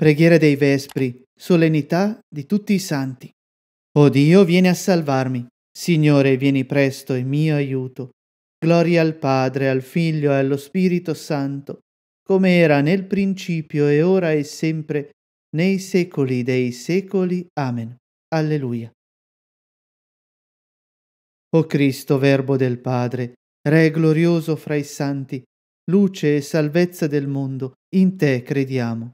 Preghiera dei Vespri, solennità di tutti i santi. O Dio, vieni a salvarmi. Signore, vieni presto in mio aiuto. Gloria al Padre, al Figlio e allo Spirito Santo, come era nel principio e ora e sempre, nei secoli dei secoli. Amen. Alleluia. O Cristo, Verbo del Padre, Re glorioso fra i santi, luce e salvezza del mondo, in te crediamo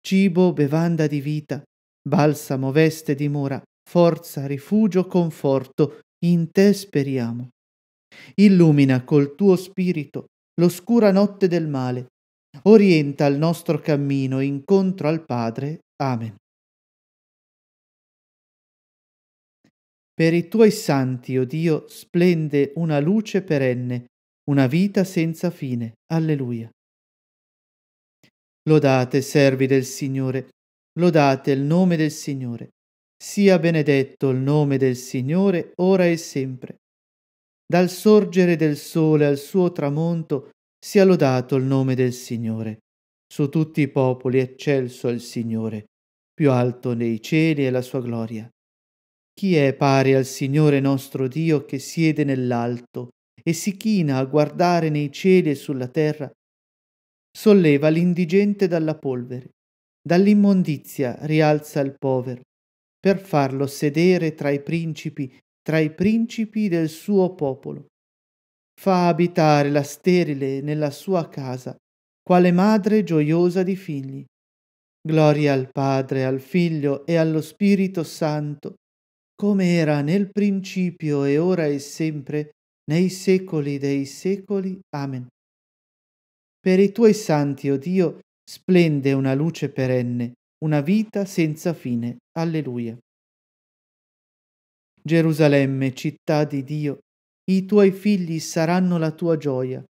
cibo, bevanda di vita, balsamo, veste di mora, forza, rifugio, conforto, in te speriamo. Illumina col tuo spirito l'oscura notte del male, orienta il nostro cammino incontro al Padre. Amen. Per i tuoi santi, o oh Dio, splende una luce perenne, una vita senza fine. Alleluia. Lodate, servi del Signore, lodate il nome del Signore. Sia benedetto il nome del Signore, ora e sempre. Dal sorgere del sole al suo tramonto, sia lodato il nome del Signore. Su tutti i popoli eccelso è il Signore, più alto nei cieli è la sua gloria. Chi è pari al Signore nostro Dio che siede nell'alto e si china a guardare nei cieli e sulla terra? solleva l'indigente dalla polvere, dall'immondizia rialza il povero, per farlo sedere tra i principi, tra i principi del suo popolo. Fa abitare la sterile nella sua casa, quale madre gioiosa di figli. Gloria al Padre, al Figlio e allo Spirito Santo, come era nel principio e ora e sempre, nei secoli dei secoli. Amen. Per i tuoi santi, o oh Dio, splende una luce perenne, una vita senza fine. Alleluia. Gerusalemme, città di Dio, i tuoi figli saranno la tua gioia,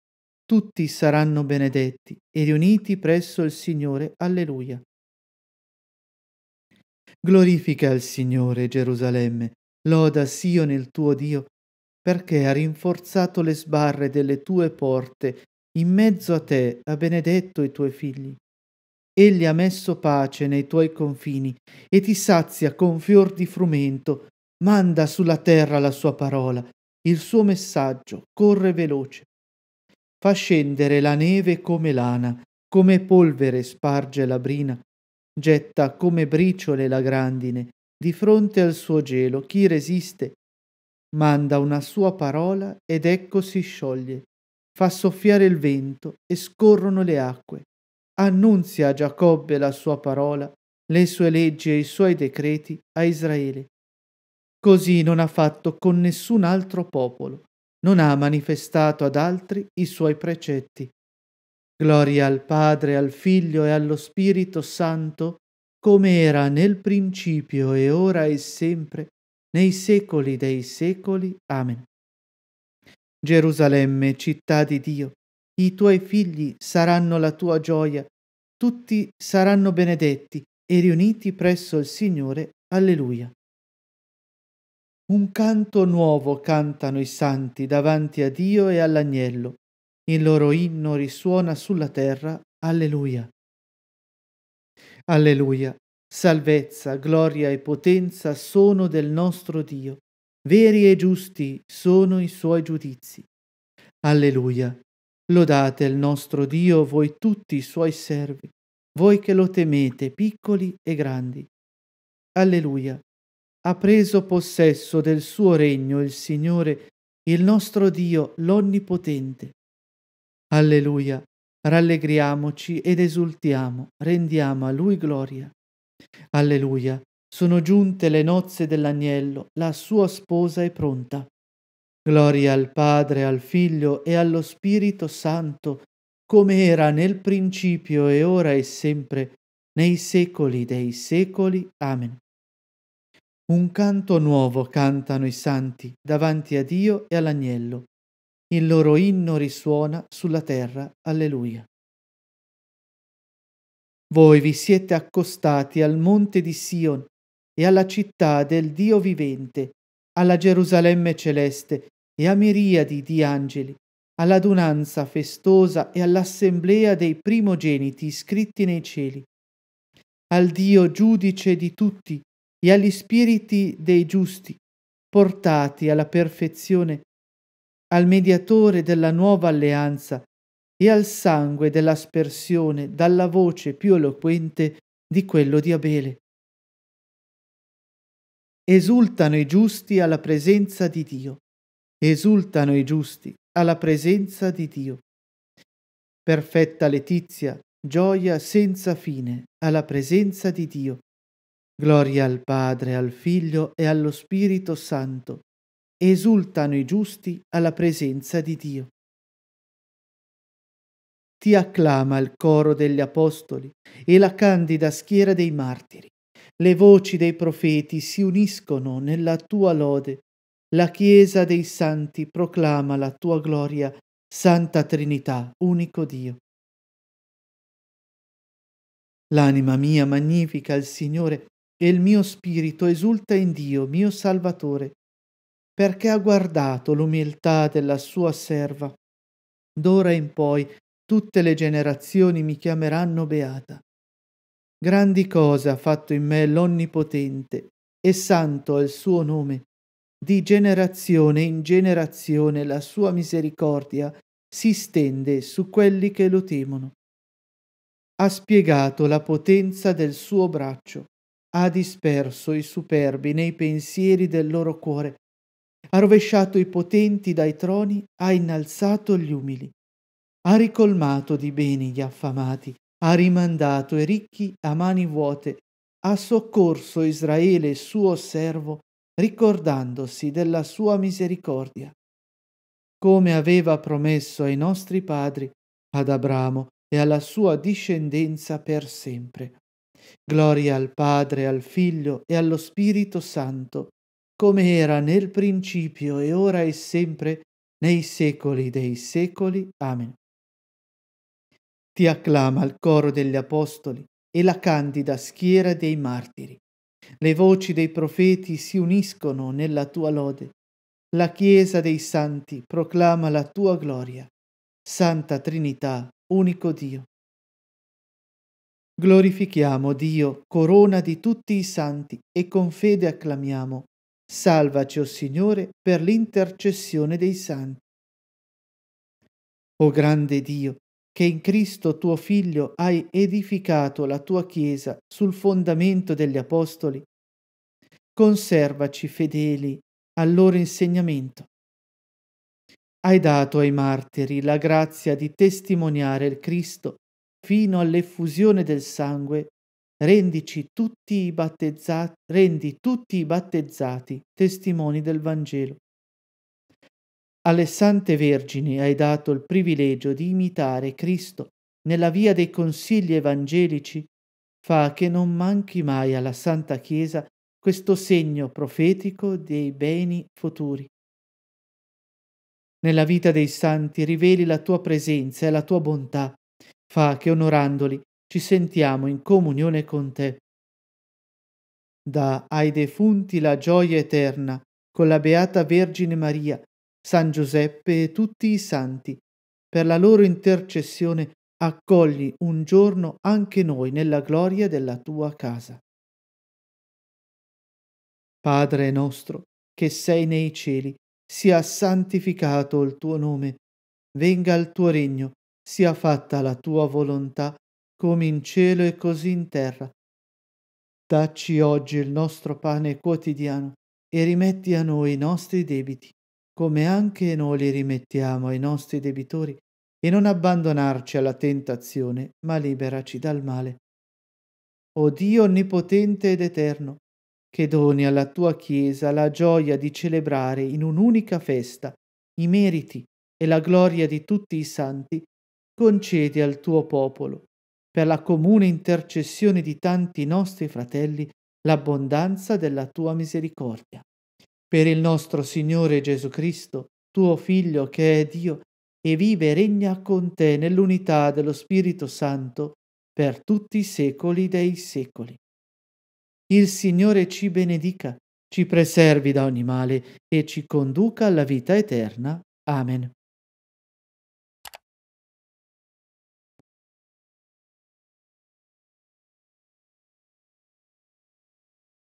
tutti saranno benedetti e riuniti presso il Signore. Alleluia. Glorifica il Signore, Gerusalemme, loda Sion il tuo Dio, perché ha rinforzato le sbarre delle tue porte in mezzo a te ha benedetto i tuoi figli. Egli ha messo pace nei tuoi confini e ti sazia con fior di frumento. Manda sulla terra la sua parola, il suo messaggio corre veloce. Fa scendere la neve come lana, come polvere sparge la brina, getta come briciole la grandine, di fronte al suo gelo chi resiste? Manda una sua parola ed ecco si scioglie, fa soffiare il vento e scorrono le acque. Annunzia a Giacobbe la sua parola, le sue leggi e i suoi decreti a Israele. Così non ha fatto con nessun altro popolo, non ha manifestato ad altri i suoi precetti. Gloria al Padre, al Figlio e allo Spirito Santo, come era nel principio e ora e sempre, nei secoli dei secoli. Amen. Gerusalemme, città di Dio, i tuoi figli saranno la tua gioia, tutti saranno benedetti e riuniti presso il Signore. Alleluia. Un canto nuovo cantano i santi davanti a Dio e all'agnello. Il loro inno risuona sulla terra. Alleluia. Alleluia. Salvezza, gloria e potenza sono del nostro Dio Veri e giusti sono i suoi giudizi. Alleluia. Lodate il nostro Dio, voi tutti i suoi servi, voi che lo temete, piccoli e grandi. Alleluia. Ha preso possesso del suo regno il Signore, il nostro Dio, l'Onnipotente. Alleluia. Rallegriamoci ed esultiamo, rendiamo a Lui gloria. Alleluia. Sono giunte le nozze dell'agnello, la sua sposa è pronta. Gloria al Padre, al Figlio e allo Spirito Santo, come era nel principio e ora e sempre, nei secoli dei secoli. Amen. Un canto nuovo cantano i santi davanti a Dio e all'agnello. Il loro inno risuona sulla terra. Alleluia. Voi vi siete accostati al monte di Sion e alla città del Dio vivente, alla Gerusalemme celeste e a miriadi di angeli, all'adunanza festosa e all'assemblea dei primogeniti iscritti nei cieli, al Dio giudice di tutti e agli spiriti dei giusti, portati alla perfezione, al mediatore della nuova alleanza e al sangue dell'aspersione dalla voce più eloquente di quello di Abele. Esultano i giusti alla presenza di Dio. Esultano i giusti alla presenza di Dio. Perfetta letizia, gioia senza fine alla presenza di Dio. Gloria al Padre, al Figlio e allo Spirito Santo. Esultano i giusti alla presenza di Dio. Ti acclama il coro degli Apostoli e la candida schiera dei martiri. Le voci dei profeti si uniscono nella tua lode. La Chiesa dei Santi proclama la tua gloria, Santa Trinità, unico Dio. L'anima mia magnifica il Signore e il mio spirito esulta in Dio, mio Salvatore, perché ha guardato l'umiltà della sua serva. D'ora in poi tutte le generazioni mi chiameranno beata. Grandi cose ha fatto in me l'Onnipotente, e santo è il suo nome. Di generazione in generazione la sua misericordia si stende su quelli che lo temono. Ha spiegato la potenza del suo braccio, ha disperso i superbi nei pensieri del loro cuore, ha rovesciato i potenti dai troni, ha innalzato gli umili, ha ricolmato di beni gli affamati, ha rimandato i ricchi a mani vuote, ha soccorso Israele suo servo, ricordandosi della sua misericordia. Come aveva promesso ai nostri padri, ad Abramo e alla sua discendenza per sempre. Gloria al Padre, al Figlio e allo Spirito Santo, come era nel principio e ora e sempre, nei secoli dei secoli. Amen. Ti acclama il coro degli apostoli e la candida schiera dei martiri. Le voci dei profeti si uniscono nella tua lode. La Chiesa dei Santi proclama la tua gloria. Santa Trinità, unico Dio. Glorifichiamo Dio, corona di tutti i santi, e con fede acclamiamo. Salvaci, o oh Signore, per l'intercessione dei santi. O grande Dio, che in Cristo tuo Figlio hai edificato la tua Chiesa sul fondamento degli Apostoli, conservaci fedeli al loro insegnamento. Hai dato ai martiri la grazia di testimoniare il Cristo fino all'effusione del sangue, rendici tutti i battezzati, rendi tutti i battezzati testimoni del Vangelo. Alle sante vergini hai dato il privilegio di imitare Cristo nella via dei consigli evangelici, fa che non manchi mai alla Santa Chiesa questo segno profetico dei beni futuri. Nella vita dei santi riveli la tua presenza e la tua bontà, fa che onorandoli ci sentiamo in comunione con te. Da ai defunti la gioia eterna, con la Beata Vergine Maria, San Giuseppe e tutti i santi, per la loro intercessione accogli un giorno anche noi nella gloria della tua casa. Padre nostro, che sei nei cieli, sia santificato il tuo nome, venga il tuo regno, sia fatta la tua volontà, come in cielo e così in terra. Dacci oggi il nostro pane quotidiano e rimetti a noi i nostri debiti come anche noi li rimettiamo ai nostri debitori, e non abbandonarci alla tentazione, ma liberaci dal male. O Dio onnipotente ed eterno, che doni alla tua Chiesa la gioia di celebrare in un'unica festa i meriti e la gloria di tutti i santi, concedi al tuo popolo, per la comune intercessione di tanti nostri fratelli, l'abbondanza della tua misericordia. Per il nostro Signore Gesù Cristo, tuo Figlio che è Dio, e vive e regna con te nell'unità dello Spirito Santo per tutti i secoli dei secoli. Il Signore ci benedica, ci preservi da ogni male e ci conduca alla vita eterna. Amen.